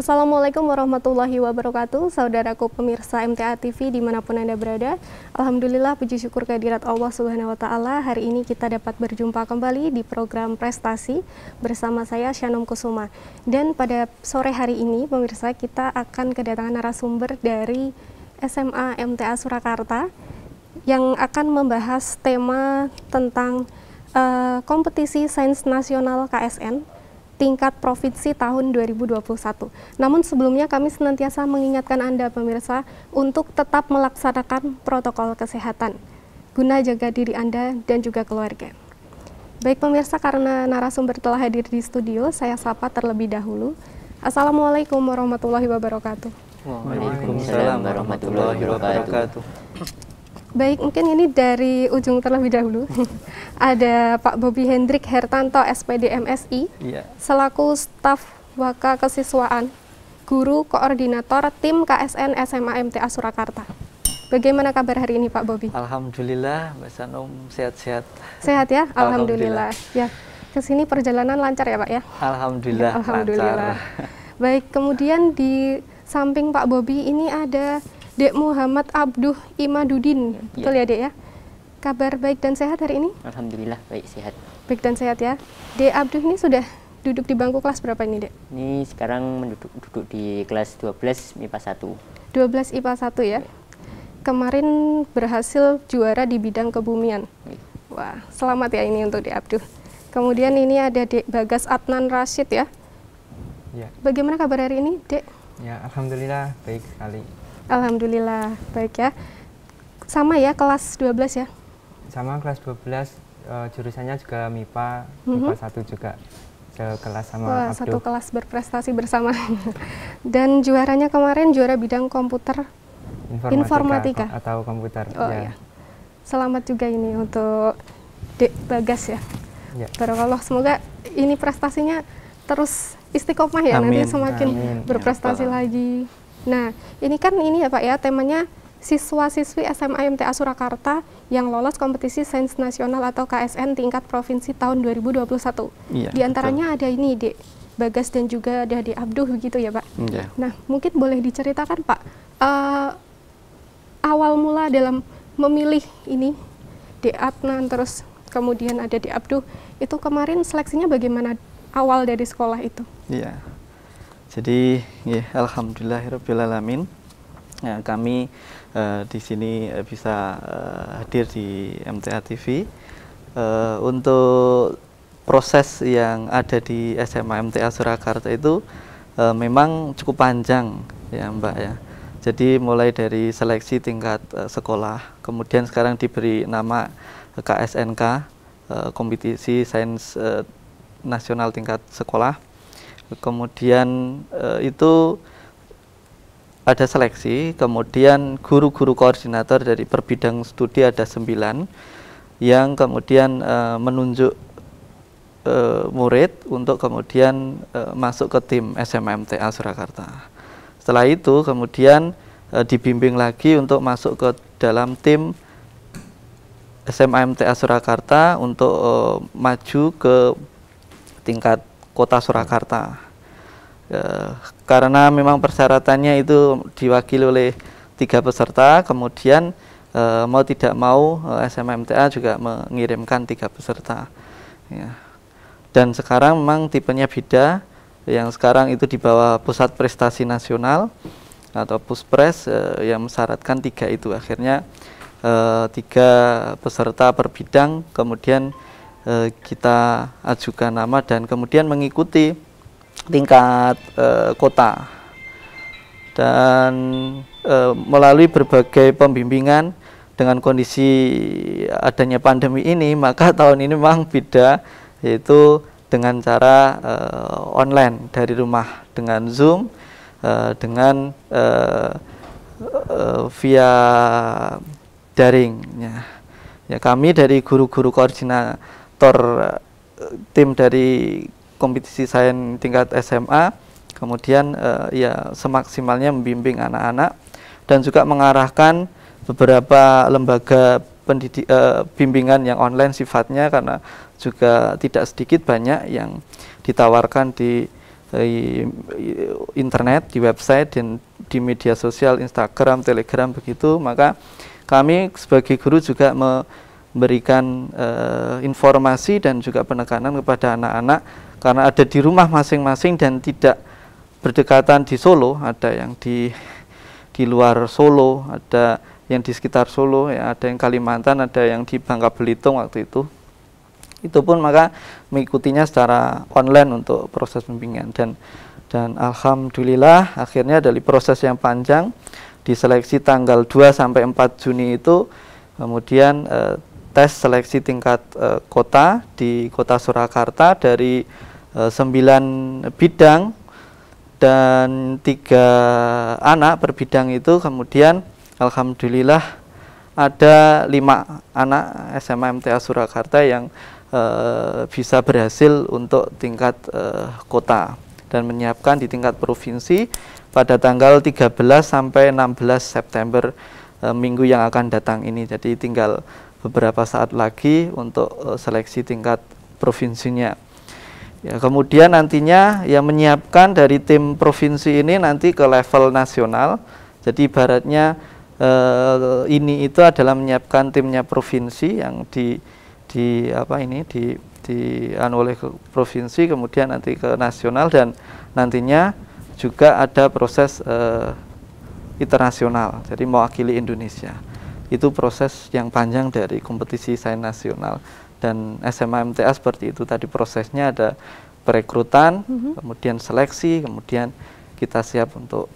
Assalamualaikum warahmatullahi wabarakatuh Saudaraku pemirsa MTA TV dimanapun Anda berada Alhamdulillah puji syukur kehadirat Allah Subhanahu Wa Taala Hari ini kita dapat berjumpa kembali di program prestasi bersama saya Shanom Kusuma Dan pada sore hari ini pemirsa kita akan kedatangan narasumber dari SMA MTA Surakarta yang akan membahas tema tentang uh, kompetisi sains nasional KSN tingkat provinsi tahun 2021. Namun sebelumnya kami senantiasa mengingatkan Anda pemirsa untuk tetap melaksanakan protokol kesehatan guna jaga diri Anda dan juga keluarga. Baik pemirsa, karena narasumber telah hadir di studio, saya sapa terlebih dahulu. Assalamualaikum warahmatullahi wabarakatuh. Waalaikumsalam warahmatullahi wabarakatuh. Baik, mungkin ini dari ujung terlebih dahulu. Ada Pak Bobi Hendrik Hertanto, SPD MSI, yeah. selaku staf Waka Kesiswaan, Guru Koordinator Tim KSN SMA MTA Surakarta. Bagaimana kabar hari ini Pak Bobi? Alhamdulillah, Mbak Sanum sehat-sehat. Sehat ya? Alhamdulillah. Alhamdulillah. Ya, ke sini perjalanan lancar ya Pak ya? Alhamdulillah, ya, Alhamdulillah. lancar. Baik, kemudian di samping Pak Bobi ini ada Dek Muhammad Abduh Imadudin. Ya. Betul ya, Dek ya? Kabar baik dan sehat hari ini? Alhamdulillah baik sehat. Baik dan sehat ya. Dek Abduh ini sudah duduk di bangku kelas berapa ini, Dek? Ini sekarang menduduk duduk di kelas 12 MIPA 1. 12 IPA 1 ya. ya. Kemarin berhasil juara di bidang kebumian. Ya. Wah, selamat ya ini untuk Dek Abduh. Kemudian ini ada Dek Bagas Adnan Rashid ya. Ya. Bagaimana kabar hari ini, Dek? Ya, alhamdulillah baik sekali. Alhamdulillah, baik ya. Sama ya kelas 12 ya? Sama kelas 12, uh, eh, jurusannya juga MIPA, mm -hmm. MIPA 1 juga. Kelas sama Wah, satu kelas berprestasi bersama. Dan juaranya kemarin juara bidang komputer informatika, informatika. Kom atau komputer. Oh ya. Iya. Selamat juga ini untuk Dek Bagas ya. ya. Barakallah, semoga ini prestasinya terus istiqomah ya amin, nanti semakin amin. berprestasi ya. lagi. Nah, ini kan ini ya Pak ya, temanya siswa-siswi SMA MTA Surakarta yang lolos kompetisi sains nasional atau KSN tingkat provinsi tahun 2021. Iya, Di antaranya betul. ada ini, Dek. Bagas dan juga ada di Abduh begitu ya Pak. Iya. Nah mungkin boleh diceritakan Pak uh, awal mula dalam memilih ini di Adnan terus kemudian ada di Abduh itu kemarin seleksinya bagaimana awal dari sekolah itu? Iya. Jadi ya, alhamdulillahirobbilalamin ya, kami uh, di sini eh, bisa uh, hadir di MTA TV uh, untuk proses yang ada di SMA MTA Surakarta itu uh, memang cukup panjang ya Mbak ya. Jadi mulai dari seleksi tingkat uh, sekolah, kemudian sekarang diberi nama KSNK, uh, kompetisi sains uh, nasional tingkat sekolah kemudian e, itu ada seleksi, kemudian guru-guru koordinator dari perbidang studi ada sembilan yang kemudian e, menunjuk e, murid untuk kemudian e, masuk ke tim SMMTA Surakarta. Setelah itu kemudian e, dibimbing lagi untuk masuk ke dalam tim SMMTA Surakarta untuk e, maju ke tingkat kota Surakarta e, karena memang persyaratannya itu diwakili oleh tiga peserta kemudian e, mau tidak mau eh, SMMTA juga mengirimkan tiga peserta ya. dan sekarang memang tipenya beda yang sekarang itu di bawah pusat prestasi nasional atau puspres e, yang mensyaratkan tiga itu akhirnya e, tiga peserta per bidang kemudian e, kita ajukan nama dan kemudian mengikuti tingkat e, kota dan e, melalui berbagai pembimbingan dengan kondisi adanya pandemi ini maka tahun ini memang beda yaitu dengan cara e, online dari rumah dengan Zoom e, dengan e, via daringnya ya kami dari guru-guru koordinator monitor eh, tim dari kompetisi sains tingkat SMA kemudian uh, ya semaksimalnya membimbing anak-anak dan juga mengarahkan beberapa lembaga pendidik uh, bimbingan yang online sifatnya karena juga tidak sedikit banyak yang ditawarkan di di internet di website dan di media sosial Instagram Telegram begitu maka kami sebagai guru juga me berikan e, eh, informasi dan juga penekanan kepada anak-anak karena ada di rumah masing-masing dan tidak berdekatan di Solo, ada yang di di luar Solo, ada yang di sekitar Solo, ya, ada yang Kalimantan, ada yang di Bangka Belitung waktu itu. Itu pun maka mengikutinya secara online untuk proses pembimbingan dan dan alhamdulillah akhirnya dari proses yang panjang diseleksi tanggal 2 sampai 4 Juni itu kemudian eh, tes seleksi tingkat uh, kota di Kota Surakarta dari uh, eh, 9 bidang dan tiga anak per bidang itu kemudian alhamdulillah ada lima anak SMA MTA Surakarta yang uh, bisa berhasil untuk tingkat uh, kota dan menyiapkan di tingkat provinsi pada tanggal 13 sampai 16 September uh, minggu yang akan datang ini. Jadi tinggal beberapa saat lagi untuk eh, seleksi tingkat provinsinya. Ya, kemudian nantinya yang menyiapkan dari tim provinsi ini nanti ke level nasional. Jadi ibaratnya eh, ini itu adalah menyiapkan timnya provinsi yang di di apa ini di di anu oleh ke provinsi kemudian nanti ke nasional dan nantinya juga ada proses eh, internasional. Jadi mewakili Indonesia itu proses yang panjang dari kompetisi sains nasional dan SMA MTA seperti itu tadi prosesnya ada perekrutan, mm-hmm. kemudian seleksi, kemudian kita siap untuk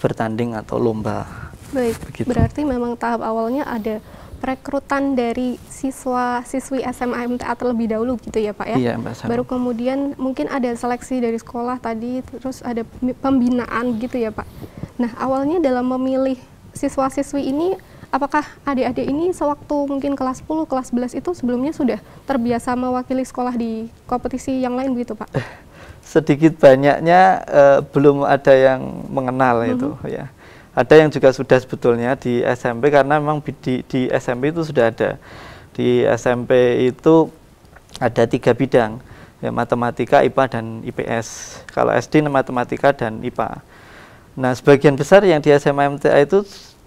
bertanding atau lomba. Baik, Begitu. berarti memang tahap awalnya ada perekrutan dari siswa-siswi SMA MTA terlebih dahulu gitu ya Pak ya? Iya Mbak Baru kemudian mungkin ada seleksi dari sekolah tadi, terus ada pembinaan gitu ya Pak? Nah awalnya dalam memilih siswa-siswi ini apakah adik-adik ini sewaktu mungkin kelas 10, kelas 11 itu sebelumnya sudah terbiasa mewakili sekolah di kompetisi yang lain begitu Pak? Eh, sedikit banyaknya eh, belum ada yang mengenal -hmm. itu ya. Ada yang juga sudah sebetulnya di SMP karena memang di, di SMP itu sudah ada. Di SMP itu ada tiga bidang, ya, matematika, IPA, dan IPS. Kalau SD matematika dan IPA. Nah, sebagian besar yang di SMA MTA itu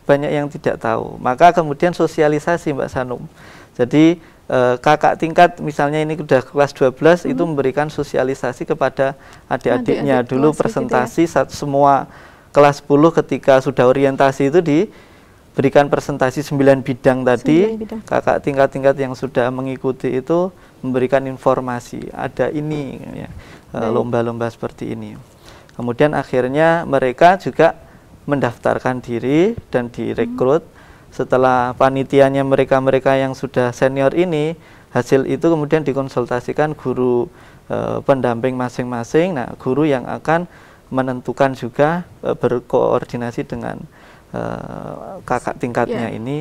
banyak yang tidak tahu. Maka kemudian sosialisasi Mbak Sanum. Jadi eh, kakak tingkat misalnya ini sudah kelas 12 hmm. itu memberikan sosialisasi kepada adik-adiknya. Adik -adik Dulu presentasi gitu ya? semua kelas 10 ketika sudah orientasi itu di berikan presentasi 9 bidang tadi 9 bidang. kakak tingkat-tingkat yang sudah mengikuti itu memberikan informasi ada ini ya, eh, lomba-lomba ya, lomba -lomba seperti ini kemudian akhirnya mereka juga mendaftarkan diri dan direkrut. Hmm. Setelah panitianya mereka-mereka yang sudah senior ini, hasil itu kemudian dikonsultasikan guru e, pendamping masing-masing. Nah, guru yang akan menentukan juga e, berkoordinasi dengan e, kakak tingkatnya yeah. ini.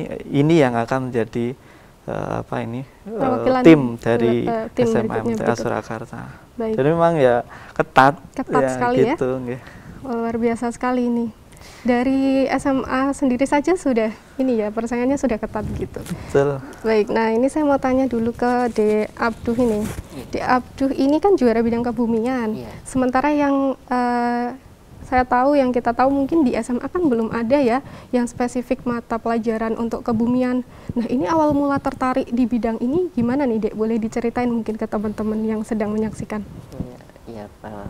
Ini yang akan menjadi e, apa ini e, tim dari tim SMMT Surakarta. Baik. Jadi memang ya ketat, ketat ya, sekali gitu, ya. Gitu. Luar biasa sekali ini dari SMA sendiri saja sudah ini ya persaingannya sudah ketat gitu. Betul. Baik, nah ini saya mau tanya dulu ke De Abduh ini. Iya. De Abduh ini kan juara bidang kebumian. Yeah. Sementara yang uh, saya tahu yang kita tahu mungkin di SMA kan belum ada ya yang spesifik mata pelajaran untuk kebumian. Nah ini awal mula tertarik di bidang ini gimana nih Dek? Boleh diceritain mungkin ke teman-teman yang sedang menyaksikan? Iya, ya, Pak.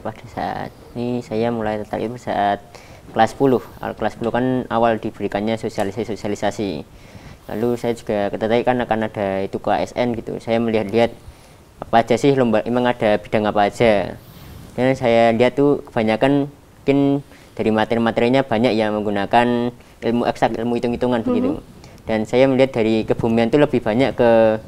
pada saat ini saya mulai tertarik saat kelas 10 kelas 10 kan awal diberikannya sosialisasi-sosialisasi lalu saya juga tertarik kan akan ada itu ke ASN gitu saya melihat-lihat apa aja sih lomba emang ada bidang apa aja dan saya lihat tuh kebanyakan mungkin dari materi-materinya banyak yang menggunakan ilmu eksak ilmu hitung-hitungan mm -hmm. begitu dan saya melihat dari kebumian itu lebih banyak ke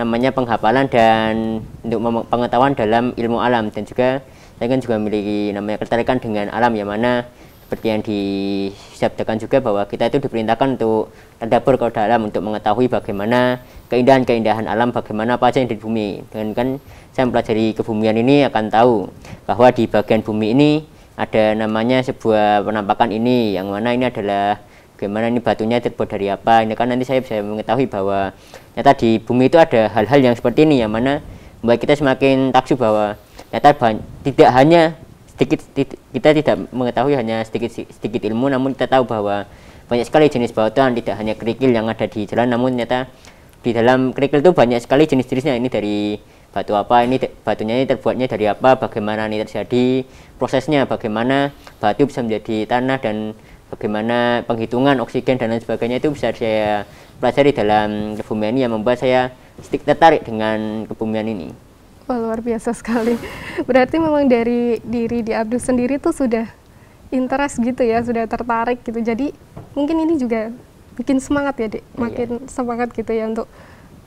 namanya penghafalan dan untuk pengetahuan dalam ilmu alam dan juga saya kan juga memiliki namanya ketertarikan dengan alam yang mana seperti yang disabdakan juga bahwa kita itu diperintahkan untuk terdapur ke dalam untuk mengetahui bagaimana keindahan-keindahan alam, bagaimana apa saja yang di bumi. Dan kan saya mempelajari kebumian ini akan tahu bahwa di bagian bumi ini ada namanya sebuah penampakan ini yang mana ini adalah bagaimana ini batunya terbuat dari apa. Ini kan nanti saya bisa mengetahui bahwa ternyata di bumi itu ada hal-hal yang seperti ini yang mana membuat kita semakin taksu bahwa ternyata tidak hanya sedikit kita tidak mengetahui hanya sedikit sedikit ilmu namun kita tahu bahwa banyak sekali jenis bautan tidak hanya kerikil yang ada di jalan namun ternyata di dalam kerikil itu banyak sekali jenis-jenisnya ini dari batu apa ini batunya ini terbuatnya dari apa bagaimana ini terjadi prosesnya bagaimana batu bisa menjadi tanah dan bagaimana penghitungan oksigen dan lain sebagainya itu bisa saya pelajari dalam kebumian ini yang membuat saya sedikit tertarik dengan kebumian ini Wah luar biasa sekali. Berarti memang dari diri di Abdul sendiri tuh sudah interest gitu ya, sudah tertarik gitu. Jadi mungkin ini juga bikin semangat ya, Dek. Iya. Makin iya. semangat gitu ya untuk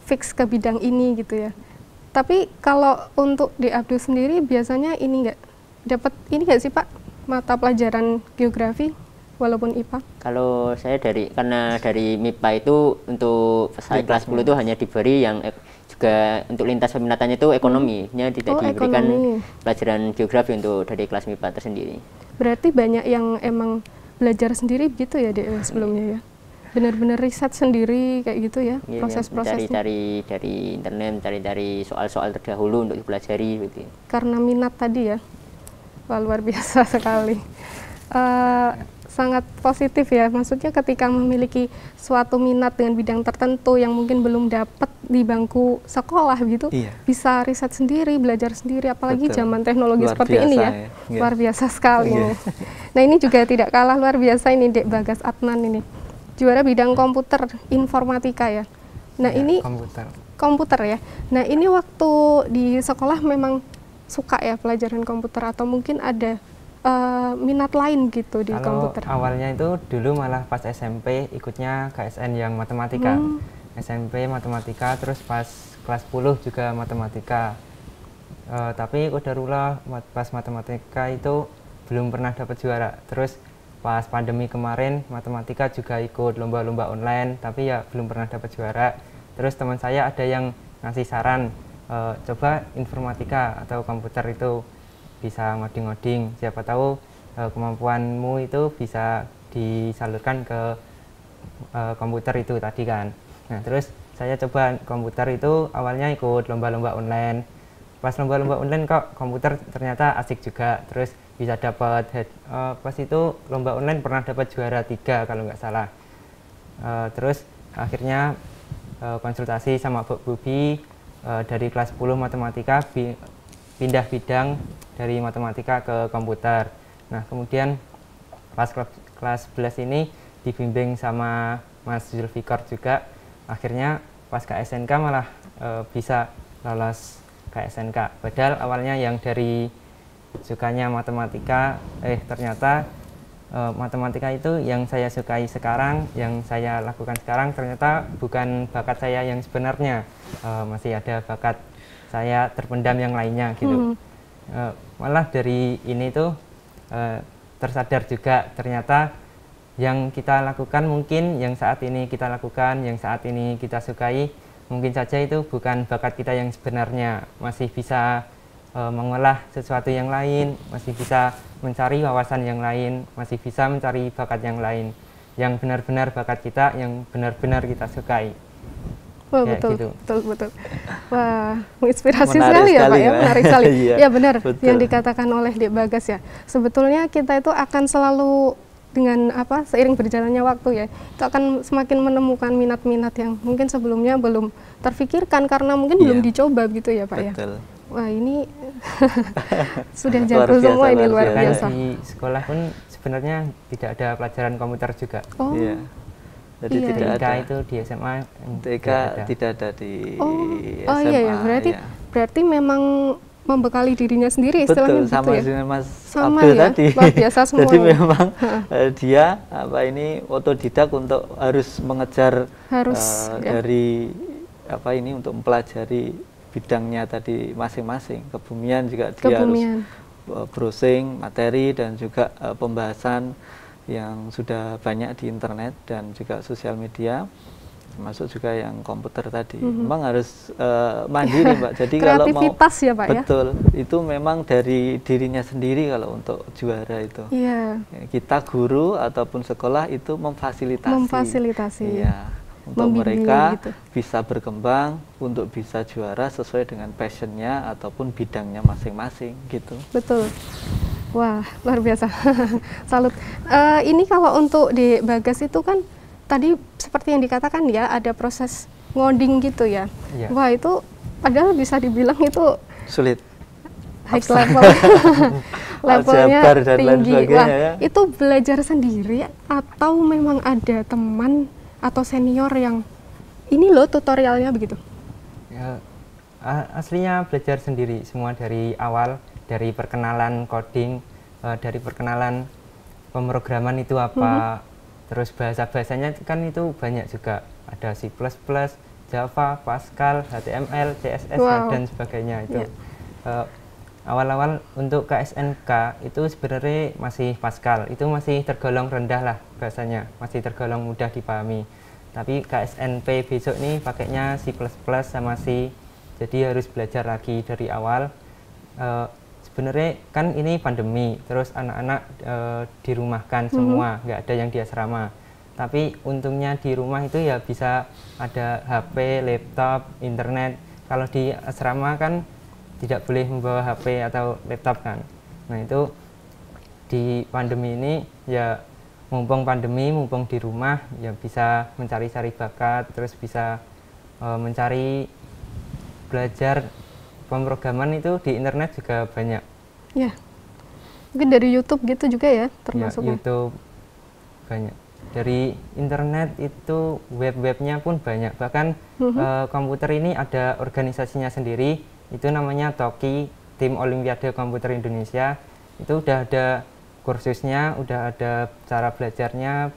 fix ke bidang ini gitu ya. Tapi kalau untuk di Abdul sendiri biasanya ini enggak dapat ini enggak sih, Pak? Mata pelajaran geografi walaupun IPA? Kalau saya dari karena dari MIPA itu untuk saya kelas 10 itu hanya diberi yang juga untuk lintas peminatannya itu ekonominya hmm. tidak oh, diberikan ekonomi. pelajaran geografi untuk dari kelas MIPA tersendiri. Berarti banyak yang emang belajar sendiri gitu ya deh ya, sebelumnya ya. Benar-benar riset sendiri kayak gitu ya proses iya, proses-prosesnya. Dari, dari internet, dari dari soal-soal terdahulu untuk dipelajari gitu. Ya. Karena minat tadi ya. luar biasa sekali. Uh, sangat positif ya. Maksudnya ketika memiliki suatu minat dengan bidang tertentu yang mungkin belum dapat di bangku sekolah gitu, iya. bisa riset sendiri, belajar sendiri apalagi Betul. zaman teknologi luar seperti ini ya. ya. Iya. Luar biasa sekali. Yeah. Nah, ini juga tidak kalah luar biasa ini Dek Bagas Adnan ini. Juara bidang komputer informatika ya. Nah, ya, ini komputer. Komputer ya. Nah, ini waktu di sekolah memang suka ya pelajaran komputer atau mungkin ada Eh, minat lain gitu di komputer? awalnya itu dulu malah pas SMP ikutnya KSN yang matematika. Hmm. SMP matematika terus pas kelas 10 juga matematika. Uh, tapi rula pas matematika itu belum pernah dapat juara. Terus pas pandemi kemarin matematika juga ikut lomba-lomba online tapi ya belum pernah dapat juara. Terus teman saya ada yang ngasih saran e, coba informatika atau komputer itu bisa ngoding-ngoding siapa tahu uh, kemampuanmu itu bisa disalurkan ke uh, komputer itu tadi kan nah terus saya coba komputer itu awalnya ikut lomba-lomba online pas lomba-lomba online kok komputer ternyata asik juga terus bisa dapat uh, eh, pas itu lomba online pernah dapat juara tiga kalau nggak salah uh, terus akhirnya uh, konsultasi sama Bu Bubi uh, dari kelas 10 matematika pindah bidang dari matematika ke komputer. Nah, kemudian pas kelas 11 ini dibimbing sama Mas Zulfikar juga, akhirnya pas ke SNK malah e, bisa lolos ke SNK. Padahal awalnya yang dari sukanya matematika, eh ternyata e, matematika itu yang saya sukai sekarang, yang saya lakukan sekarang ternyata bukan bakat saya yang sebenarnya. E, masih ada bakat saya terpendam yang lainnya gitu. Hmm. Uh, malah dari ini tuh uh, tersadar juga ternyata yang kita lakukan mungkin yang saat ini kita lakukan, yang saat ini kita sukai, mungkin saja itu bukan bakat kita yang sebenarnya. Masih bisa e, mengolah sesuatu yang lain, masih bisa mencari wawasan yang lain, masih bisa mencari bakat yang lain. Yang benar-benar bakat kita, yang benar-benar kita sukai. Wah, ya, betul, gitu. betul, betul. Wah, menginspirasi menarik sekali ya Pak ya, menarik sekali. Iya, ya benar, betul. yang dikatakan oleh Dek Bagas ya. Sebetulnya kita itu akan selalu dengan apa seiring berjalannya waktu ya itu akan semakin menemukan minat-minat yang mungkin sebelumnya belum terfikirkan karena mungkin yeah. belum dicoba gitu ya pak ya. Betul. ya wah ini sudah jatuh semua ini luar biasa di sekolah pun sebenarnya tidak ada pelajaran komputer juga oh. yeah jadi iya. tidak TK iya. ada itu di SMA hmm, TK tidak ada di oh, SMA oh iya ya berarti ya. berarti memang membekali dirinya sendiri istilahnya Betul, gitu sama gitu ya Mas sama Abdul ya, tadi luar biasa semua jadi memang ha. Eh, dia apa ini otodidak untuk harus mengejar harus uh, ya. dari apa ini untuk mempelajari bidangnya tadi masing-masing kebumian juga dia kebumian. harus eh, browsing materi dan juga uh, pembahasan yang sudah banyak di internet dan juga sosial media termasuk juga yang komputer tadi mm -hmm. memang harus uh, mandiri mbak jadi kalau mau ya, pak, ya? betul ya? itu memang dari dirinya sendiri kalau untuk juara itu yeah. kita guru ataupun sekolah itu memfasilitasi memfasilitasi Yeah untuk mereka gitu. bisa berkembang untuk bisa juara sesuai dengan passionnya ataupun bidangnya masing-masing gitu. Betul. Wah luar biasa. Salut. Uh, ini kalau untuk di Bagas itu kan tadi seperti yang dikatakan ya ada proses ngoding gitu ya. yeah. Wah itu padahal bisa dibilang itu sulit high level levelnya tinggi. dan Wah, ya. itu belajar sendiri atau memang ada teman atau senior yang ini loh tutorialnya begitu? Ya, aslinya belajar sendiri semua dari awal dari perkenalan coding, e, dari perkenalan pemrograman itu apa, mm -hmm. terus bahasa bahasanya kan itu banyak juga ada C++, Java, Pascal, HTML, CSS wow. dan sebagainya itu. Yeah. Ya awal-awal untuk KSNK itu sebenarnya masih Pascal itu masih tergolong rendah lah bahasanya masih tergolong mudah dipahami tapi KSNP besok nih pakainya C++ sama C jadi harus belajar lagi dari awal e, sebenarnya kan ini pandemi terus anak-anak e, dirumahkan mhm. semua nggak mm -hmm. ada yang di asrama tapi untungnya di rumah itu ya bisa ada HP, laptop, internet kalau di asrama kan tidak boleh membawa HP atau laptop kan. Nah itu di pandemi ini ya mumpung pandemi, mumpung di rumah ya bisa mencari-cari bakat, terus bisa e, mencari belajar pemrograman itu di internet juga banyak. Ya, mungkin dari YouTube gitu juga ya termasuk. Ya, ya YouTube banyak. Dari internet itu web-webnya pun banyak. Bahkan uh mm-hmm. -huh. e, komputer ini ada organisasinya sendiri itu namanya TOKI tim Olimpiade Komputer Indonesia itu udah ada kursusnya udah ada cara belajarnya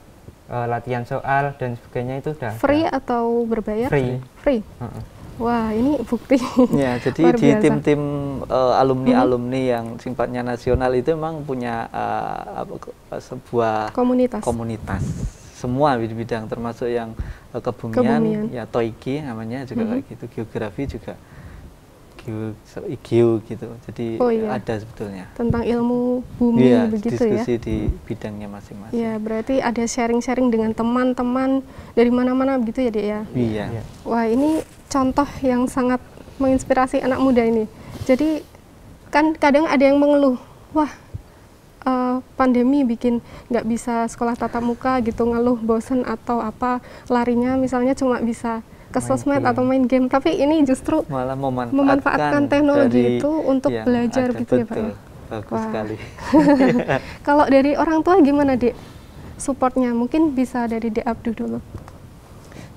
e, latihan soal dan sebagainya itu udah free ada. atau berbayar free free uh -uh. Wah, ini bukti. Ya, jadi di tim-tim uh, alumni-alumni hmm. yang sifatnya nasional itu memang punya uh, sebuah komunitas. komunitas. Semua bidang termasuk yang uh, kebumian, kebumian, ya toiki namanya juga hmm. kayak mm-hmm. gitu, geografi juga IQ gitu. Jadi oh, iya. ada sebetulnya. Tentang ilmu bumi iya, ya, begitu diskusi ya. di bidangnya masing-masing. -masing. Iya, berarti ada sharing-sharing dengan teman-teman dari mana-mana begitu ya, Dek ya. Iya. iya. Wah, ini contoh yang sangat menginspirasi anak muda ini. Jadi kan kadang ada yang mengeluh, wah uh, pandemi bikin nggak bisa sekolah tatap muka gitu ngeluh bosen atau apa larinya misalnya cuma bisa ke main sosmed game. atau main game tapi ini justru malah memanfaatkan, memanfaatkan teknologi itu untuk iya, belajar ada, gitu ya, betul. ya Pak bagus Wah. sekali kalau dari orang tua gimana Dek supportnya mungkin bisa dari Dek Abdu dulu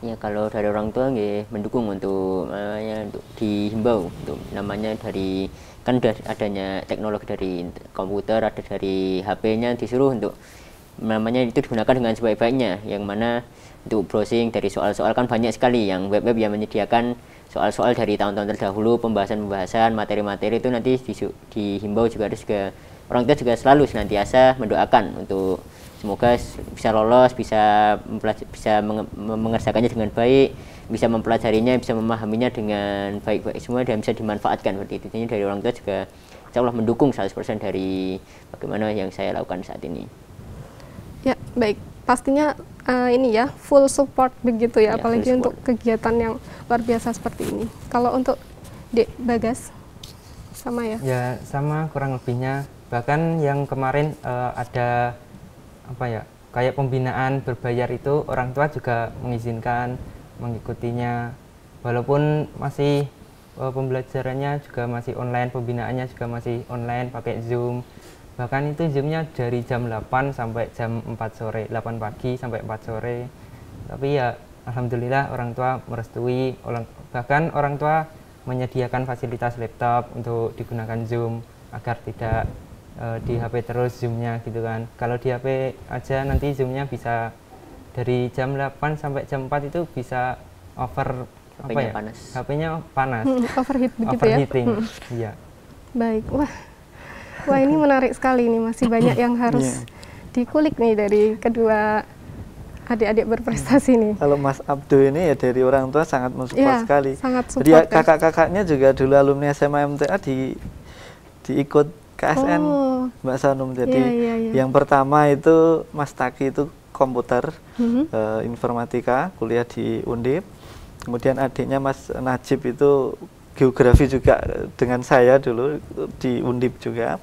ya kalau dari orang tua ya, mendukung untuk namanya untuk dihimbau untuk namanya dari kan udah adanya teknologi dari komputer ada dari HP-nya disuruh untuk namanya itu digunakan dengan sebaik-baiknya yang mana untuk browsing dari soal-soal kan banyak sekali yang web-web yang menyediakan soal-soal dari tahun-tahun terdahulu pembahasan-pembahasan materi-materi itu nanti di, dihimbau juga harus ke orang tua juga selalu senantiasa mendoakan untuk semoga bisa lolos bisa bisa menge mengerjakannya dengan baik bisa mempelajarinya bisa memahaminya dengan baik-baik semua dan bisa dimanfaatkan seperti itu dari orang tua juga insya Allah mendukung 100% dari bagaimana yang saya lakukan saat ini. Ya, baik. Pastinya uh, ini ya full support begitu ya, ya apalagi untuk kegiatan yang luar biasa seperti ini. Kalau untuk Dek Bagas sama ya? Ya, sama kurang lebihnya. Bahkan yang kemarin uh, ada apa ya? Kayak pembinaan berbayar itu orang tua juga mengizinkan mengikutinya walaupun masih uh, pembelajarannya juga masih online, pembinaannya juga masih online pakai Zoom bahkan itu zoomnya dari jam 8 sampai jam 4 sore 8 pagi sampai 4 sore tapi ya alhamdulillah orang tua merestui bahkan orang tua menyediakan fasilitas laptop untuk digunakan zoom agar tidak e, di HP terus zoomnya gitu kan kalau di HP aja nanti zoomnya bisa dari jam 8 sampai jam 4 itu bisa over HP-nya apa ya panas. hp panas overheat begitu ya? overheating ya? iya baik wah Wah ini menarik sekali nih, masih banyak yang harus yeah. dikulik nih dari kedua adik-adik berprestasi nih. Kalau Mas Abdul ini ya dari orang tua sangat mensupport yeah, sekali. Sangat ya support. Jadi ya, kakak-kakaknya juga dulu alumni SMA MTA di diikut KSN oh. Mbak Sanum. Iya, Jadi yeah, yeah, yeah. yang pertama itu Mas Taki itu komputer mm-hmm. uh, informatika kuliah di Undip. Kemudian adiknya Mas Najib itu geografi juga dengan saya dulu di Undip juga.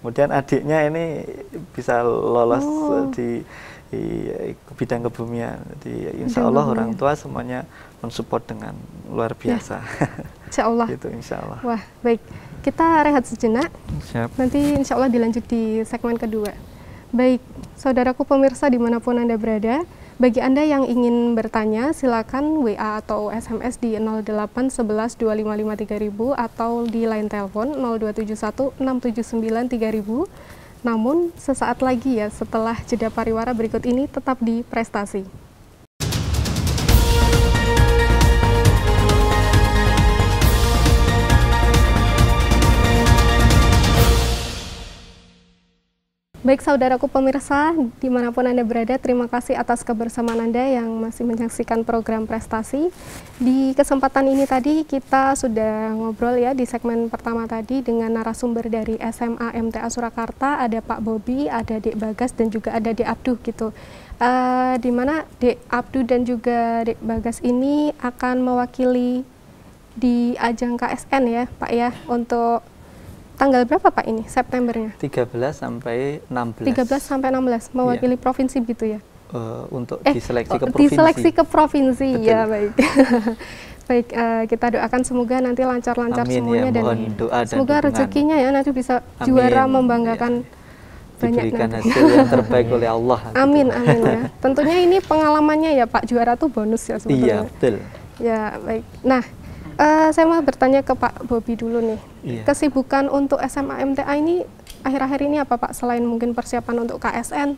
Kemudian adiknya ini bisa lolos oh. di, di bidang kebumian. Jadi insya Allah orang tua semuanya mensupport dengan luar ya, biasa. Ya. Insya Allah. gitu, insya Allah. Wah, baik. Kita rehat sejenak. Siap. Nanti insya Allah dilanjut di segmen kedua. Baik, saudaraku pemirsa dimanapun Anda berada, bagi Anda yang ingin bertanya, silakan WA atau SMS di 08 11 255 3000 atau di line telepon 0271 679 3000. Namun, sesaat lagi ya setelah jeda pariwara berikut ini tetap di prestasi. Baik saudaraku pemirsa, dimanapun Anda berada, terima kasih atas kebersamaan Anda yang masih menyaksikan program prestasi. Di kesempatan ini tadi kita sudah ngobrol ya di segmen pertama tadi dengan narasumber dari SMA MTA Surakarta, ada Pak Bobi, ada Dek Bagas, dan juga ada Dek Abduh gitu. Uh, di mana Dek Abduh dan juga Dek Bagas ini akan mewakili di ajang KSN ya Pak ya untuk tanggal berapa Pak ini Septembernya? 13 sampai 16. 13 sampai 16 mewakili iya. ya. provinsi gitu ya. Uh, eh, untuk eh, diseleksi ke oh, provinsi. Diseleksi ke provinsi iya, Betul. ya baik. baik uh, kita doakan semoga nanti lancar-lancar ya, semuanya ya, dan doa semoga dukungan. rezekinya ya nanti bisa Amin. juara membanggakan ya banyak nanti. yang terbaik iya. oleh Allah. Amin gitu. amin ya. Tentunya ini pengalamannya ya Pak juara tuh bonus ya sebetulnya. Iya betul. Ya baik. Nah Uh, saya mau bertanya ke Pak Bobi dulu nih. Iya. Kesibukan untuk SMA MTA ini akhir-akhir ini apa Pak selain mungkin persiapan untuk KSN?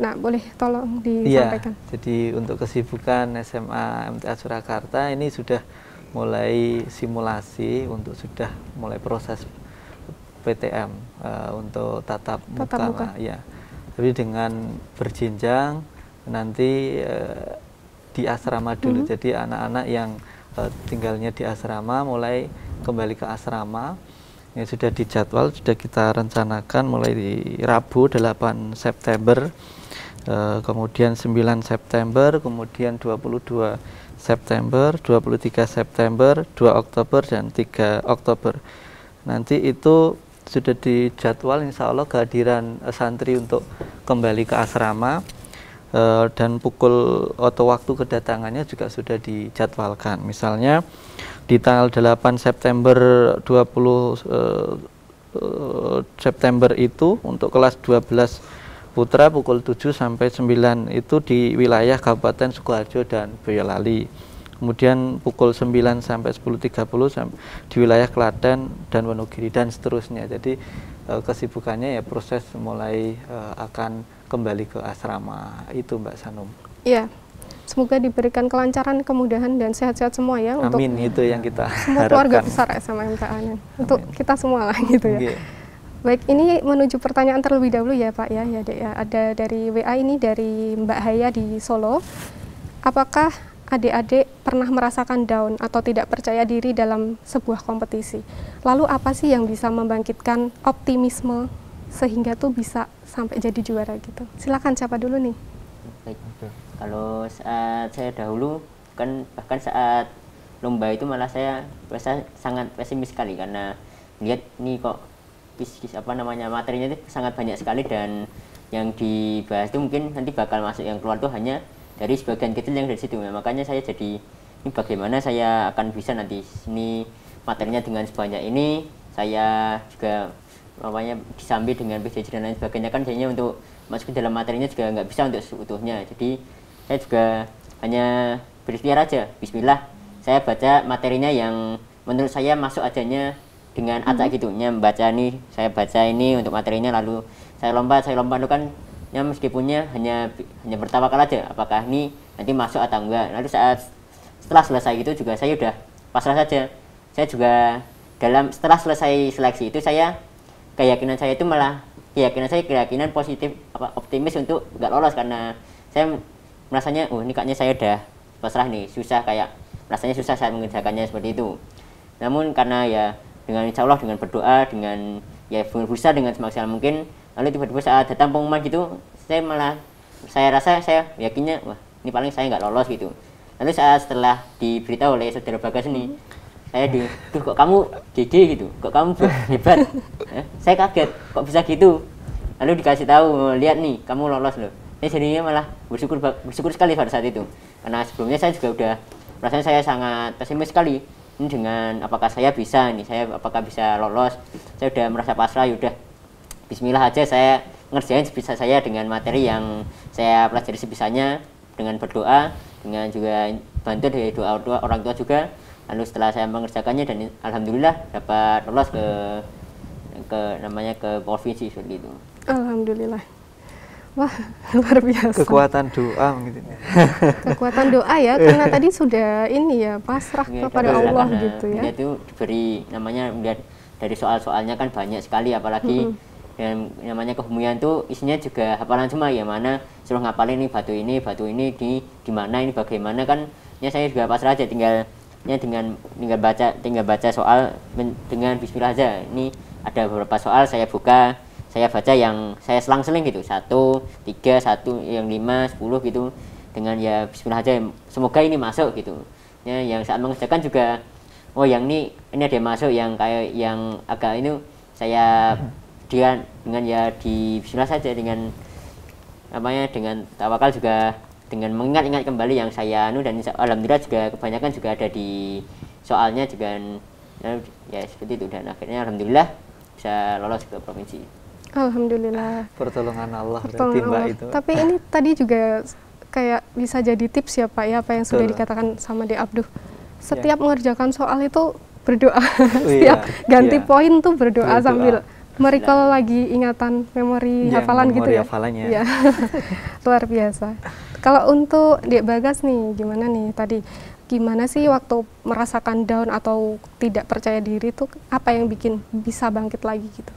Nah, boleh tolong disampaikan. Iya, jadi untuk kesibukan SMA MTA Surakarta ini sudah mulai simulasi untuk sudah mulai proses PTM uh, eh, untuk tatap, tatap muka. muka. Ya. Tapi dengan berjenjang nanti uh, di asrama dulu. Mm -hmm. Jadi anak-anak yang Eh, tinggalnya di asrama mulai kembali ke asrama ini sudah dijadwal sudah kita rencanakan mulai di Rabu 8 eh, September kemudian 9 September kemudian 22 September 23 September 2 Oktober dan 3 Oktober nanti itu sudah dijadwal insya Allah kehadiran eh, santri untuk kembali ke asrama e, dan pukul atau waktu kedatangannya juga sudah dijadwalkan. Misalnya di tanggal 8 September 20 e, eh, September itu untuk kelas 12 putra pukul 7 sampai 9 itu di wilayah Kabupaten Sukoharjo dan Boyolali. Kemudian pukul 9 sampai 10.30 di wilayah Klaten dan Wonogiri dan seterusnya. Jadi eh, kesibukannya ya proses mulai akan kembali ke asrama itu Mbak Sanum. Iya. Semoga diberikan kelancaran, kemudahan dan sehat-sehat semua ya Amin, untuk itu yang kita semua harapkan. keluarga besar Anen. untuk kita semua lah gitu ya. Okay. Baik, ini menuju pertanyaan terlebih dahulu ya Pak ya, ya. ya. Ada dari WA ini dari Mbak Haya di Solo. Apakah adik-adik pernah merasakan down atau tidak percaya diri dalam sebuah kompetisi? Lalu apa sih yang bisa membangkitkan optimisme sehingga tuh bisa sampai jadi juara gitu. Silakan siapa dulu nih? Baik. Kalau saat saya dahulu kan bahkan saat lomba itu malah saya merasa sangat pesimis sekali karena lihat nih kok bisnis apa namanya materinya itu sangat banyak sekali dan yang dibahas itu mungkin nanti bakal masuk yang keluar tuh hanya dari sebagian kecil yang dari situ ya. makanya saya jadi ini bagaimana saya akan bisa nanti ini materinya dengan sebanyak ini saya juga namanya disambi dengan PJJ dan lain sebagainya kan jadinya untuk masuk ke dalam materinya juga nggak bisa untuk seutuhnya jadi saya juga hanya berikhtiar aja Bismillah saya baca materinya yang menurut saya masuk adanya dengan acak hmm. gitu ya membaca ini saya baca ini untuk materinya lalu saya lompat saya lompat itu kan ya meskipunnya hanya hanya bertawakal aja apakah ini nanti masuk atau enggak lalu saat setelah selesai itu juga saya udah pasrah saja saya juga dalam setelah selesai seleksi itu saya keyakinan saya itu malah keyakinan saya keyakinan positif apa optimis untuk nggak lolos karena saya merasanya oh ini kayaknya saya udah pasrah nih susah kayak rasanya susah saya mengerjakannya seperti itu namun karena ya dengan insya Allah dengan berdoa dengan ya berusaha dengan semaksimal mungkin lalu tiba-tiba saat datang pengumuman gitu saya malah saya rasa saya yakinnya wah ini paling saya nggak lolos gitu lalu saat setelah diberitahu oleh saudara Bagas ini mm-hmm eh di tuh kok kamu gede gitu kok kamu hebat eh, saya kaget kok bisa gitu lalu dikasih tahu lihat nih kamu lolos loh ini jadinya malah bersyukur bersyukur sekali pada saat itu karena sebelumnya saya juga udah rasanya saya sangat pesimis sekali ini dengan apakah saya bisa nih saya apakah bisa lolos saya udah merasa pasrah yaudah Bismillah aja saya ngerjain sebisa saya dengan materi yang saya pelajari sebisanya dengan berdoa dengan juga bantu dari doa, doa orang tua juga lalu setelah saya mengerjakannya dan alhamdulillah dapat lolos ke ke namanya ke provinsi seperti itu alhamdulillah wah luar biasa kekuatan doa gitu kekuatan doa ya karena tadi sudah ini ya pasrah ya, kepada Allah gitu ya itu diberi namanya melihat dari soal-soalnya kan banyak sekali apalagi mm -hmm. yang namanya kebumian itu isinya juga hafalan semua ya mana suruh ngapalin ini batu ini batu ini di di mana ini bagaimana kan ya saya juga pasrah aja tinggal ya dengan tinggal baca tinggal baca soal men, dengan Bismillah aja ini ada beberapa soal saya buka saya baca yang saya selang-seling gitu satu tiga satu yang lima sepuluh gitu dengan ya Bismillah aja semoga ini masuk gitu ya yang saat mengerjakan juga oh yang ini ini ada yang masuk yang kayak yang agak ini saya dia dengan ya di Bismillah saja dengan namanya dengan tawakal juga dengan mengingat-ingat kembali yang saya anu dan alhamdulillah juga kebanyakan juga ada di soalnya juga anu, ya seperti itu dan akhirnya alhamdulillah bisa lolos ke provinsi. Alhamdulillah. Pertolongan Allah. Pertolongan Allah. Itu. Tapi ini tadi juga kayak bisa jadi tips ya Pak ya apa yang Betul. sudah dikatakan sama di Abduh. Ya. Setiap ya. mengerjakan soal itu berdoa. Oh, iya. Setiap ganti iya. poin tuh berdoa, berdoa. sambil merikal lagi ingatan memori ya, hafalan gitu memori gitu ya. Hafalannya. Ya. Luar biasa. Kalau untuk Dek Bagas nih, gimana nih tadi? Gimana sih waktu merasakan down atau tidak percaya diri itu apa yang bikin bisa bangkit lagi gitu?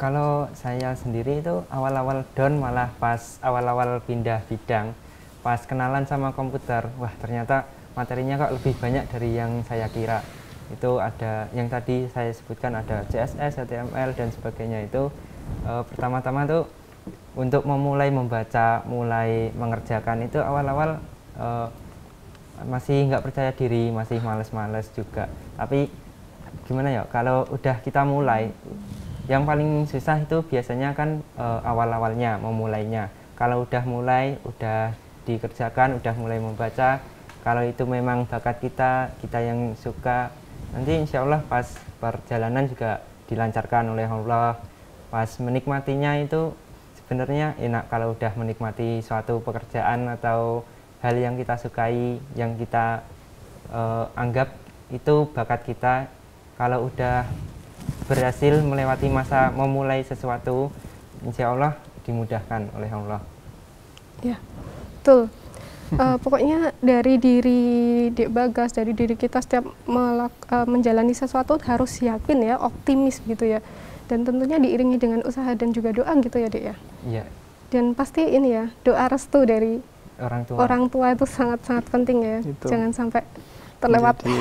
Kalau saya sendiri itu awal-awal down malah pas awal-awal pindah bidang, pas kenalan sama komputer, wah ternyata materinya kok lebih banyak dari yang saya kira itu ada yang tadi saya sebutkan ada CSS, HTML dan sebagainya itu e, pertama-tama tuh untuk memulai membaca, mulai mengerjakan itu awal-awal uh, masih nggak percaya diri, masih males-males juga. Tapi gimana ya, kalau udah kita mulai, yang paling susah itu biasanya kan uh, awal-awalnya, memulainya. Kalau udah mulai, udah dikerjakan, udah mulai membaca, kalau itu memang bakat kita, kita yang suka, nanti insya Allah pas perjalanan juga dilancarkan oleh Allah. Pas menikmatinya itu sebenarnya enak kalau udah menikmati suatu pekerjaan atau hal yang kita sukai, yang kita uh, anggap itu bakat kita. Kalau udah berhasil melewati masa memulai sesuatu, insya Allah dimudahkan oleh Allah. Ya, betul. uh, pokoknya dari diri Dek Bagas, dari diri kita setiap melak, uh, menjalani sesuatu harus yakin ya, optimis gitu ya dan tentunya diiringi dengan usaha dan juga doa gitu ya dek ya iya dan pasti ini ya doa restu dari orang tua orang tua itu sangat sangat penting ya itu. jangan sampai terlewat Jadi,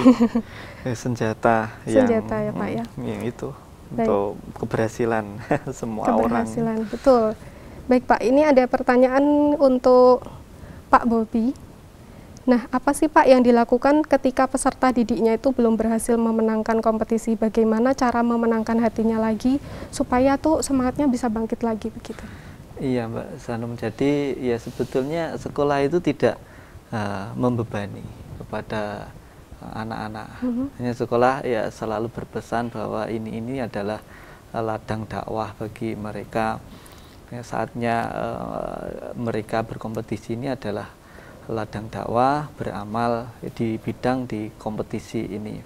senjata eh, senjata yang, ya pak ya mm, yang itu baik. untuk keberhasilan semua keberhasilan, orang keberhasilan betul baik pak ini ada pertanyaan untuk Pak Bobi Nah, apa sih Pak yang dilakukan ketika peserta didiknya itu belum berhasil memenangkan kompetisi? Bagaimana cara memenangkan hatinya lagi supaya tuh semangatnya bisa bangkit lagi begitu? Iya Mbak Sanum, jadi ya sebetulnya sekolah itu tidak uh, membebani kepada anak-anak. Uh, Hanya sekolah ya selalu berpesan bahwa ini ini adalah eh, ladang dakwah bagi mereka. Ya, saatnya uh, mereka berkompetisi ini adalah ladang dakwah beramal di bidang di kompetisi ini.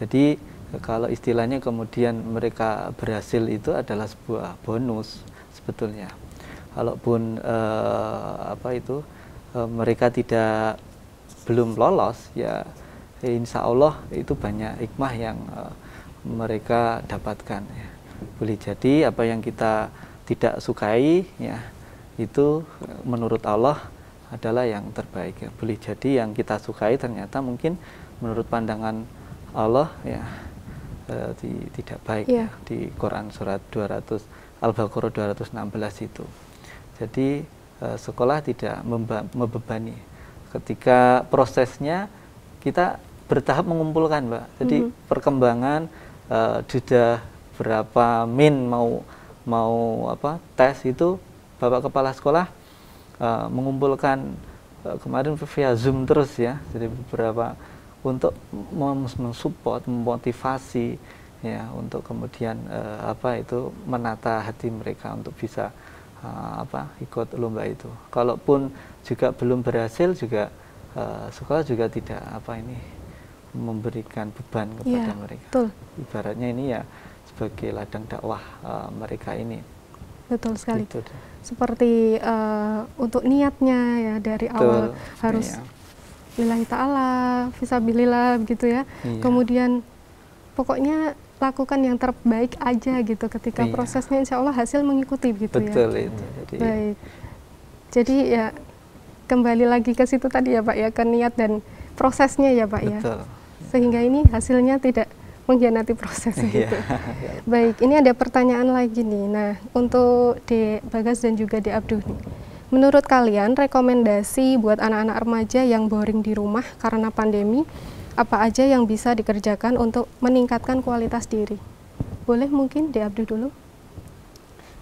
Jadi kalau istilahnya kemudian mereka berhasil itu adalah sebuah bonus sebetulnya. walaupun eh, apa itu eh, mereka tidak belum lolos ya insya Allah itu banyak hikmah yang eh, mereka dapatkan. Ya. Boleh jadi apa yang kita tidak sukai ya itu menurut Allah adalah yang terbaik ya. Boleh jadi yang kita sukai ternyata mungkin menurut pandangan Allah ya e, di, tidak baik yeah. ya, di Quran surat 200 Al-Baqarah 216 itu. Jadi e, sekolah tidak membebani ketika prosesnya kita bertahap mengumpulkan, Mbak. Jadi mm -hmm. perkembangan e, eh, sudah berapa min mau mau apa tes itu Bapak kepala sekolah Eh, mengumpulkan uh, kemarin via Zoom terus ya, jadi beberapa untuk mensupport, memotivasi ya untuk kemudian uh, apa itu menata hati mereka untuk bisa uh, apa ikut lomba itu. Kalaupun juga belum berhasil juga uh, sekolah juga tidak apa ini memberikan beban kepada ya, mereka. Betul. Ibaratnya ini ya sebagai ladang dakwah uh, mereka ini betul sekali. Gitu. Seperti uh, untuk niatnya ya dari betul. awal harus iya. lillahi ta'ala, fisabilillah begitu ya. Iya. Kemudian pokoknya lakukan yang terbaik aja gitu ketika iya. prosesnya insya Allah hasil mengikuti gitu betul ya. Betul itu. Iya. Baik. Jadi ya kembali lagi ke situ tadi ya Pak ya, ke niat dan prosesnya ya Pak ya. betul. ya. Sehingga ini hasilnya tidak mengkhianati proses gitu. Baik, ini ada pertanyaan lagi nih. Nah, untuk di Bagas dan juga di Abduh nih. Menurut kalian rekomendasi buat anak-anak remaja yang boring di rumah karena pandemi apa aja yang bisa dikerjakan untuk meningkatkan kualitas diri? Boleh mungkin di Abduh dulu?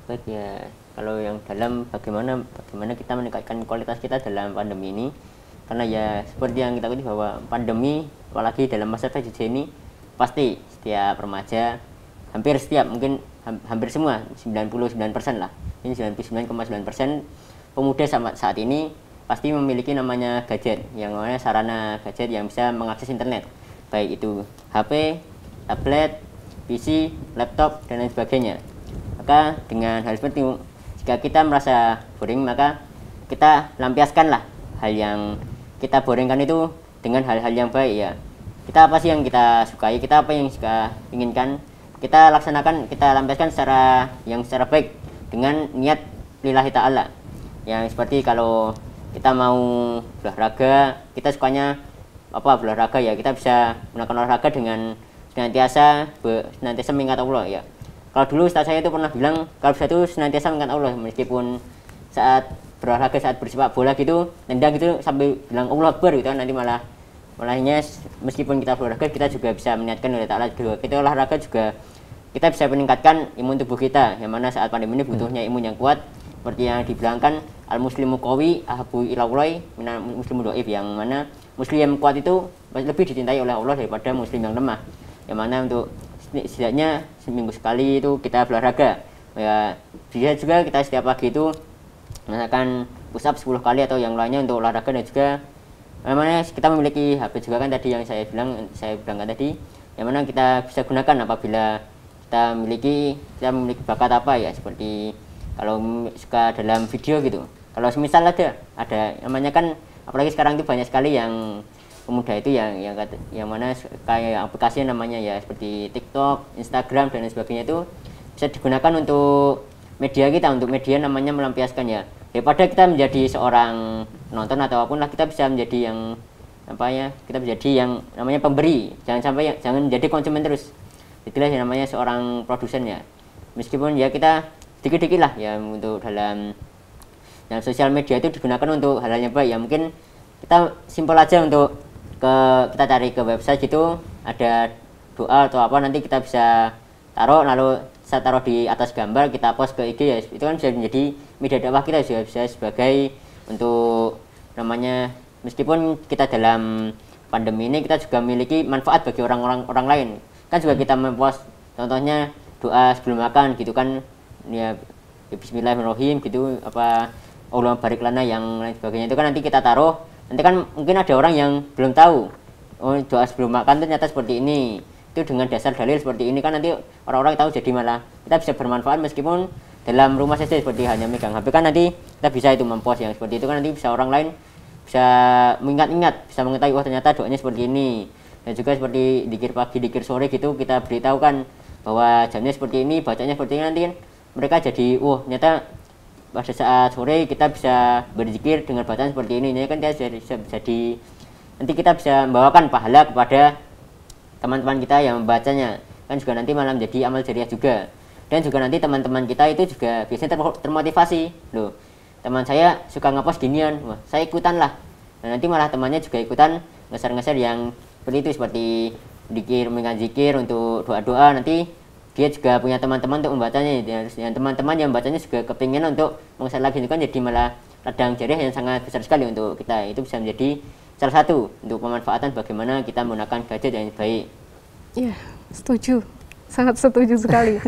Baik ya, kalau yang dalam bagaimana bagaimana kita meningkatkan kualitas kita dalam pandemi ini karena ya seperti yang kita ketahui bahwa pandemi apalagi dalam masa PJJ ini pasti setiap remaja hampir setiap mungkin hampir semua 99% persen lah ini 99,9% persen pemuda sama saat ini pasti memiliki namanya gadget yang namanya sarana gadget yang bisa mengakses internet baik itu HP, tablet, PC, laptop dan lain sebagainya maka dengan hal seperti itu jika kita merasa boring maka kita lampiaskanlah hal yang kita boringkan itu dengan hal-hal yang baik ya kita apa sih yang kita sukai kita apa yang kita inginkan kita laksanakan kita lampaikan secara yang secara baik dengan niat lillahi ta'ala yang seperti kalau kita mau olahraga kita sukanya apa olahraga ya kita bisa menggunakan olahraga dengan senantiasa be, senantiasa mengingat Allah ya kalau dulu Ustaz saya itu pernah bilang kalau bisa itu senantiasa mengingat Allah meskipun saat berolahraga saat bersepak bola gitu tendang gitu sampai bilang Allah Akbar gitu kan, nanti malah Mulainya meskipun kita berolahraga kita juga bisa meniatkan oleh Ta'ala kedua Kita olahraga juga kita bisa meningkatkan imun tubuh kita. Yang mana saat pandemi ini butuhnya imun yang kuat. Seperti yang dibilangkan al muslimu kawi ahabu ilaulai minal muslimu do'if yang mana muslim yang kuat itu lebih dicintai oleh Allah daripada muslim yang lemah. Yang mana untuk setidaknya seminggu sekali itu kita berolahraga. Ya, bisa juga kita setiap pagi itu misalkan push up 10 kali atau yang lainnya untuk olahraga dan juga memangnya kita memiliki HP juga kan tadi yang saya bilang saya bilangkan tadi yang mana kita bisa gunakan apabila kita memiliki kita memiliki bakat apa ya seperti kalau suka dalam video gitu. Kalau semisal ada ada namanya kan apalagi sekarang itu banyak sekali yang pemuda itu yang yang yang mana kayak aplikasi namanya ya seperti TikTok, Instagram dan lain sebagainya itu bisa digunakan untuk media kita untuk media namanya melampiaskan ya daripada kita menjadi seorang nonton atau apapun lah kita bisa menjadi yang apa ya kita menjadi yang namanya pemberi jangan sampai jangan jadi konsumen terus itulah yang namanya seorang produsen ya meskipun ya kita dikit dikit lah ya untuk dalam dalam sosial media itu digunakan untuk hal-hal yang baik ya mungkin kita simpel aja untuk ke kita cari ke website gitu ada doa atau apa nanti kita bisa taruh lalu saya taruh di atas gambar kita post ke IG ya itu kan bisa menjadi media dakwah kita juga bisa sebagai untuk namanya meskipun kita dalam pandemi ini kita juga memiliki manfaat bagi orang-orang orang lain kan juga hmm. kita mempuas contohnya doa sebelum makan gitu kan ya, ya Bismillahirrahmanirrahim gitu apa Allah barik lana yang lain sebagainya itu kan nanti kita taruh nanti kan mungkin ada orang yang belum tahu oh doa sebelum makan ternyata seperti ini itu dengan dasar dalil seperti ini kan nanti orang-orang tahu jadi malah kita bisa bermanfaat meskipun dalam rumah saja seperti hanya megang HP kan nanti kita bisa itu mempost yang seperti itu kan nanti bisa orang lain bisa mengingat-ingat bisa mengetahui wah ternyata doanya seperti ini dan juga seperti dikir pagi dikir sore gitu kita beritahu kan bahwa jamnya seperti ini bacanya seperti ini nanti kan mereka jadi wah ternyata pada saat sore kita bisa berzikir dengan bacaan seperti ini ini kan dia jadi, jadi nanti kita bisa membawakan pahala kepada teman-teman kita yang membacanya kan juga nanti malam jadi amal jariah juga dan juga nanti teman-teman kita itu juga biasanya termotivasi loh teman saya suka ngepost ginian wah saya ikutan lah nah, nanti malah temannya juga ikutan ngeser-ngeser yang seperti itu seperti dikir zikir untuk doa-doa nanti dia juga punya teman-teman untuk membacanya dan teman-teman yang membacanya juga kepingin untuk mengeser lagi itu kan jadi malah ladang jariah yang sangat besar sekali untuk kita itu bisa menjadi salah satu untuk pemanfaatan bagaimana kita menggunakan gadget yang baik iya setuju sangat setuju sekali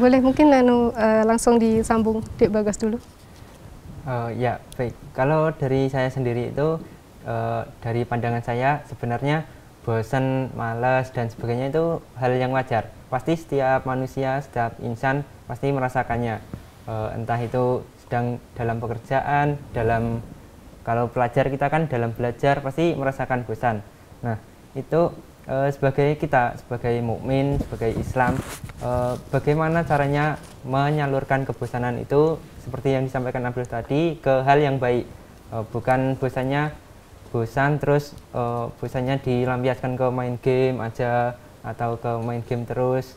Boleh mungkin anu uh, langsung disambung Dek Bagas dulu. Uh, ya baik. Kalau dari saya sendiri itu uh, dari pandangan saya sebenarnya bosan, malas dan sebagainya itu hal yang wajar. Pasti setiap manusia, setiap insan pasti merasakannya. Uh, entah itu sedang dalam pekerjaan, dalam kalau pelajar kita kan dalam belajar pasti merasakan bosan. Nah itu uh, sebagai kita sebagai mukmin sebagai Islam uh, bagaimana caranya menyalurkan kebosanan itu seperti yang disampaikan Abdul tadi ke hal yang baik uh, bukan bosannya bosan terus uh, bosannya dilampiaskan ke main game aja atau ke main game terus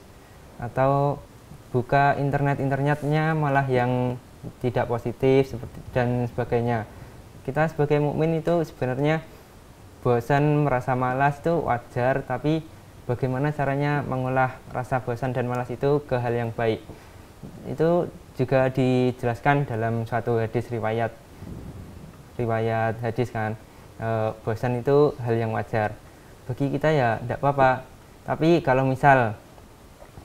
atau buka internet internetnya malah yang tidak positif seperti dan sebagainya kita sebagai mukmin itu sebenarnya bosan merasa malas itu wajar tapi bagaimana caranya mengolah rasa bosan dan malas itu ke hal yang baik itu juga dijelaskan dalam suatu hadis riwayat riwayat hadis kan e, bosan itu hal yang wajar bagi kita ya tidak apa-apa tapi kalau misal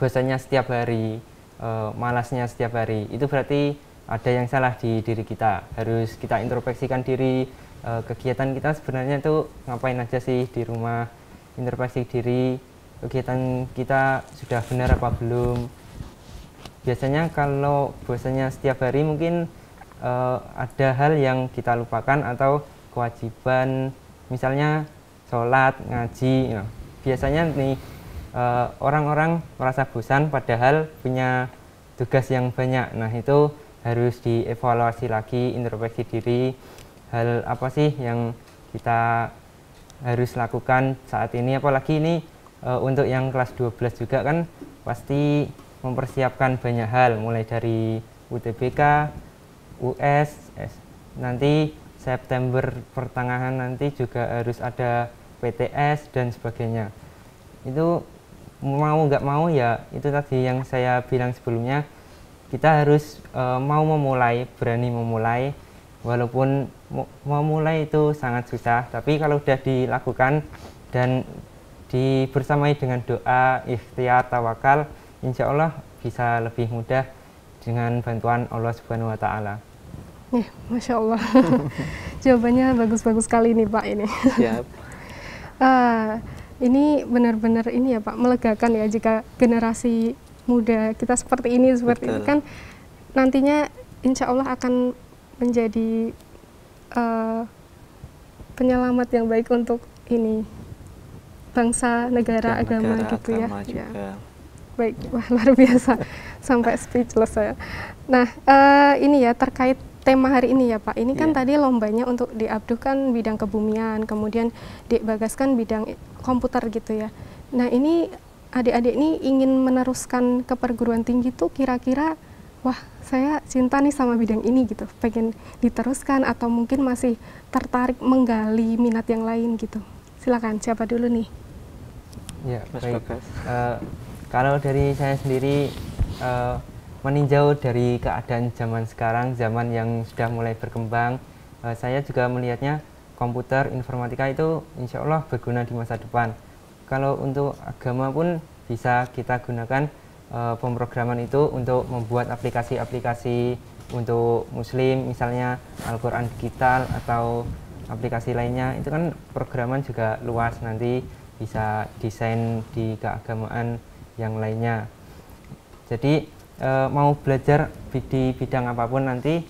bosannya setiap hari e, malasnya setiap hari itu berarti ada yang salah di diri kita harus kita introspeksikan diri uh, kegiatan kita sebenarnya itu ngapain aja sih di rumah introspeksi diri kegiatan kita sudah benar apa belum biasanya kalau biasanya setiap hari mungkin uh, ada hal yang kita lupakan atau kewajiban misalnya sholat ngaji know. biasanya nih eh, orang-orang uh, merasa bosan padahal punya tugas yang banyak nah itu harus dievaluasi lagi introspeksi diri hal apa sih yang kita harus lakukan saat ini apalagi ini e, untuk yang kelas 12 juga kan pasti mempersiapkan banyak hal mulai dari UTBK, US, S. nanti September pertengahan nanti juga harus ada PTS dan sebagainya. Itu mau nggak mau ya itu tadi yang saya bilang sebelumnya kita harus e, mau memulai berani memulai walaupun memulai itu sangat susah tapi kalau sudah dilakukan dan dibersamai dengan doa ikhtiar tawakal insya Allah bisa lebih mudah dengan bantuan Allah Subhanahu Wa Taala. Nih, eh, masya Allah jawabannya bagus-bagus kali ini, Pak ini. Siap. uh, ini benar-benar ini ya Pak melegakan ya jika generasi muda kita seperti ini seperti Betul. ini kan nantinya insya Allah akan menjadi uh, penyelamat yang baik untuk ini bangsa, negara, Dan ya, agama negara, gitu ya. agama ya. Juga. ya. Baik, wah luar biasa sampai speechless saya. Nah, uh, ini ya terkait tema hari ini ya Pak. Ini yeah. kan iya. tadi lombanya untuk diabdukan bidang kebumian, kemudian dibagaskan bidang komputer gitu ya. Nah ini adik-adik ini ingin meneruskan ke perguruan tinggi tuh kira-kira wah saya cinta nih sama bidang ini gitu, pengen diteruskan atau mungkin masih tertarik menggali minat yang lain gitu. Silakan siapa dulu nih? Ya, Mas baik. Uh, kalau dari saya sendiri uh, meninjau dari keadaan zaman sekarang, zaman yang sudah mulai berkembang, uh, saya juga melihatnya komputer informatika itu insya Allah berguna di masa depan. Kalau untuk agama pun bisa kita gunakan uh, pemrograman itu untuk membuat aplikasi-aplikasi untuk muslim misalnya Al-Quran digital atau aplikasi lainnya itu kan programan juga luas nanti bisa desain di keagamaan yang lainnya jadi e, mau belajar di bidang apapun nanti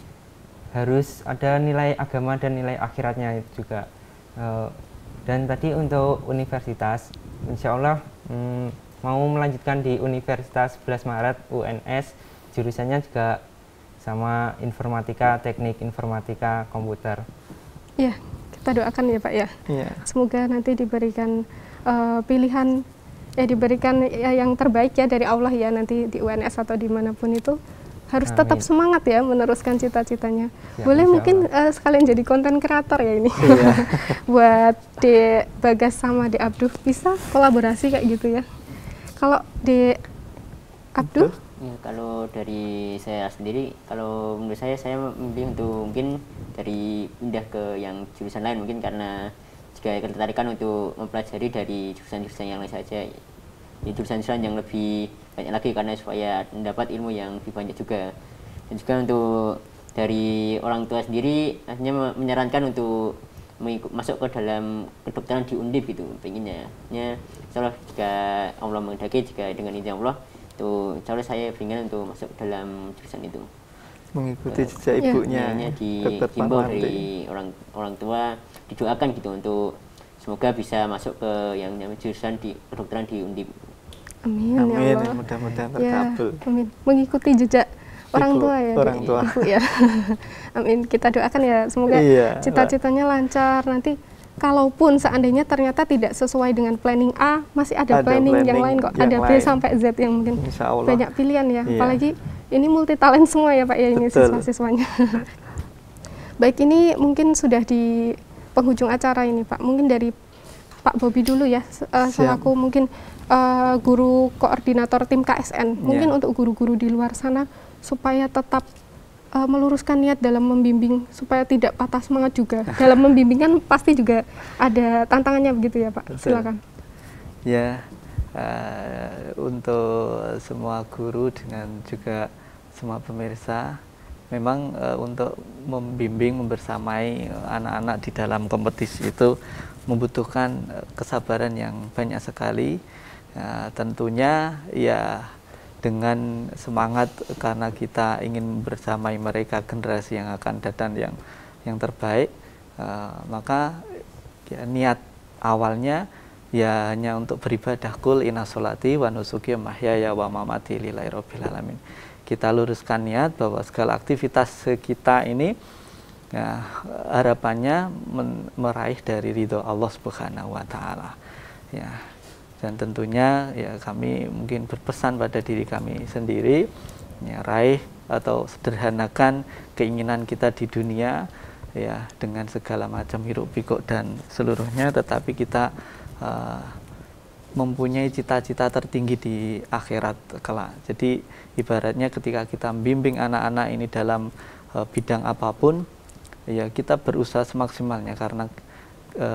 harus ada nilai agama dan nilai akhiratnya juga e, dan tadi untuk universitas insya Allah hmm, mau melanjutkan di Universitas 11 Maret UNS jurusannya juga sama informatika teknik informatika komputer. ya kita doakan ya Pak ya. ya. Semoga nanti diberikan uh, pilihan ya diberikan ya, yang terbaik ya dari Allah ya nanti di UNS atau dimanapun itu harus Amin. tetap semangat ya meneruskan cita-citanya. Ya, Boleh mungkin uh, sekalian jadi konten kreator ya ini. ya. Buat di Bagas sama di Abduh bisa kolaborasi kayak gitu ya. Kalau di Abdul? Ya, kalau dari saya sendiri, kalau menurut saya saya memilih untuk mungkin dari pindah ke yang jurusan lain mungkin karena juga ketertarikan untuk mempelajari dari jurusan-jurusan yang lain saja. Di jurusan-jurusan yang lebih banyak lagi karena supaya mendapat ilmu yang lebih banyak juga. Dan juga untuk dari orang tua sendiri hanya menyarankan untuk mengikut masuk ke dalam kedokteran di Undip gitu pengennya ya insyaallah jika Allah menghendaki jika dengan izin Allah tuh insyaallah saya pengen untuk masuk dalam jurusan itu mengikuti iya. jejak iya. ibunya ya, timbul dari orang orang tua didoakan gitu untuk semoga bisa masuk ke yang namanya jurusan di kedokteran di Undip Amin, Amin. ya Allah. Mudah-mudahan ya, terkabul. Ya, amin. Mengikuti jejak orang ibu, tua ya orang tua ibu ya amin kita doakan ya semoga iya, cita-citanya lancar nanti kalaupun seandainya ternyata tidak sesuai dengan planning A masih ada, ada planning, planning yang lain kok yang ada B lain. sampai Z yang mungkin banyak pilihan ya iya. apalagi ini multi talent semua ya Pak ya ini siswa-siswanya baik ini mungkin sudah di penghujung acara ini Pak mungkin dari Pak Bobi dulu ya uh, eh, selaku mungkin uh, guru koordinator tim KSN iya. mungkin yeah. untuk guru-guru di luar sana supaya tetap uh, meluruskan niat dalam membimbing supaya tidak patah semangat juga. dalam membimbing kan pasti juga ada tantangannya begitu ya Pak. Betul. Silakan. Ya uh, untuk semua guru dengan juga semua pemirsa memang uh, untuk membimbing membersamai anak-anak di dalam kompetisi itu membutuhkan kesabaran yang banyak sekali. Uh, tentunya ya dengan semangat karena kita ingin bersamai mereka generasi yang akan datang yang yang terbaik uh, maka ya, niat awalnya ya hanya untuk beribadah kul inna solati wa nusuki mahyaya wa mamati lillahi rabbil alamin kita luruskan niat bahwa segala aktivitas kita ini ya, harapannya meraih dari ridho Allah subhanahu wa ta'ala ya dan tentunya ya kami mungkin berpesan pada diri kami sendiri ya, raih atau sederhanakan keinginan kita di dunia ya dengan segala macam hiruk pikuk dan seluruhnya tetapi kita uh, mempunyai cita-cita tertinggi di akhirat kelak. Jadi ibaratnya ketika kita membimbing anak-anak ini dalam uh, bidang apapun ya kita berusaha semaksimalnya karena e,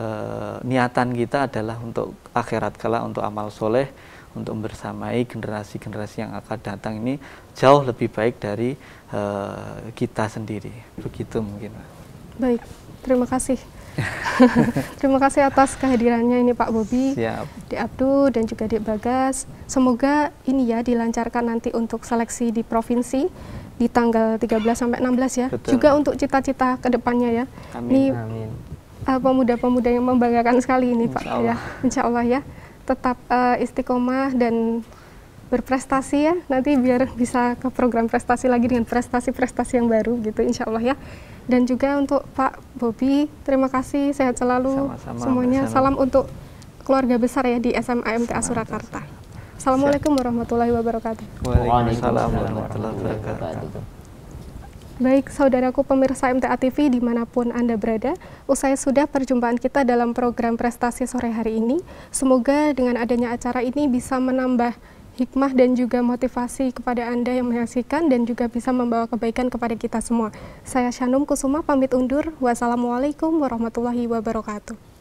niatan kita adalah untuk akhirat kala untuk amal soleh untuk bersamai generasi-generasi yang akan datang ini jauh lebih baik dari e, kita sendiri begitu mungkin baik terima kasih Terima kasih atas kehadirannya ini Pak Bobi, Di Abdu dan juga Di Bagas. Semoga ini ya dilancarkan nanti untuk seleksi di provinsi di tanggal 13 sampai 16 ya. Betul. Juga untuk cita-cita kedepannya ya. Amin. Ini Amin Eh, pemuda-pemuda yang membanggakan sekali ini Pak Allah. ya Insya Allah ya tetap uh, istiqomah dan berprestasi ya nanti biar bisa ke program prestasi lagi dengan prestasi-prestasi yang baru gitu Insya Allah ya dan juga untuk Pak Bobi terima kasih sehat selalu Sama-sama, semuanya salam untuk keluarga besar ya di SMA MTA Surakarta Assalamualaikum warahmatullahi wabarakatuh Waalaikumsalam warahmatullahi wabarakatuh Baik saudaraku pemirsa MTA TV dimanapun Anda berada, usai sudah perjumpaan kita dalam program prestasi sore hari ini. Semoga dengan adanya acara ini bisa menambah hikmah dan juga motivasi kepada Anda yang menyaksikan dan juga bisa membawa kebaikan kepada kita semua. Saya Shanum Kusuma pamit undur. Wassalamualaikum warahmatullahi wabarakatuh.